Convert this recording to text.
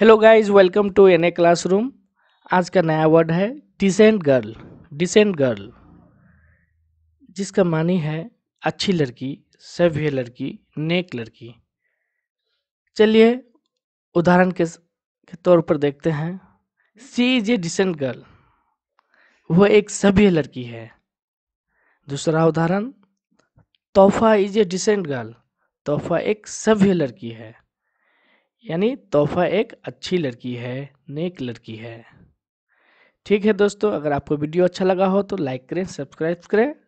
hello guys welcome to N A classroom आज का नया वर्ड है डिसेंट गर्ल डिसेंट गर्ल जिसका मानी है अच्छी लड़की सभ्य लड़की नेक लड़की चलिए उदाहरण के, के तौर पर देखते हैं she is a decent girl वह एक सभ्य लड़की है दूसरा उदाहरण तोहफा इज ए डिसेंट गर्ल तोहफा एक सभ्य लड़की है यानी तोहफा एक अच्छी लड़की है नेक लड़की है ठीक है दोस्तों अगर आपको वीडियो अच्छा लगा हो तो लाइक करें सब्सक्राइब करें